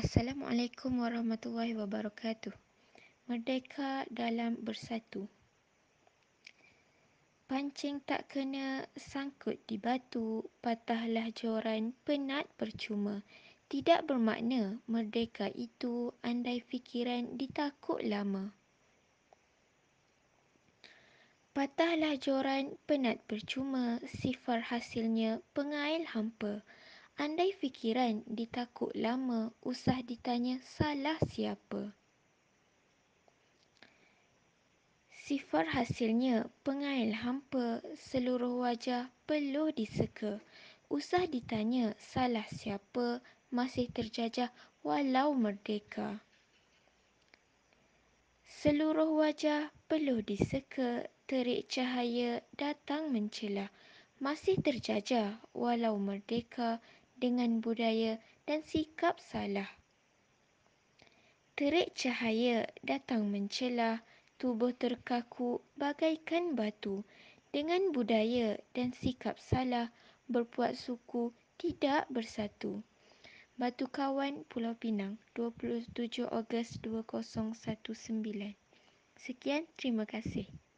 Assalamualaikum warahmatullahi wabarakatuh. Merdeka dalam bersatu. Pancing tak kena sangkut di batu, patahlah joran penat percuma. Tidak bermakna merdeka itu andai fikiran ditakut lama. Patahlah joran penat percuma, sifar hasilnya pengail hampa. Andai fikiran ditakut lama, usah ditanya salah siapa. Sifar hasilnya pengail hampa, seluruh wajah peluh diseka. Usah ditanya salah siapa, masih terjajah walau merdeka. Seluruh wajah peluh diseka, terik cahaya datang mencelah. Masih terjajah walau merdeka, dengan budaya dan sikap salah. Terik cahaya datang mencelah, tubuh terkaku bagaikan batu. Dengan budaya dan sikap salah, berbuat suku tidak bersatu. Batu Kawan, Pulau Pinang, 27 Ogos 2019. Sekian, terima kasih.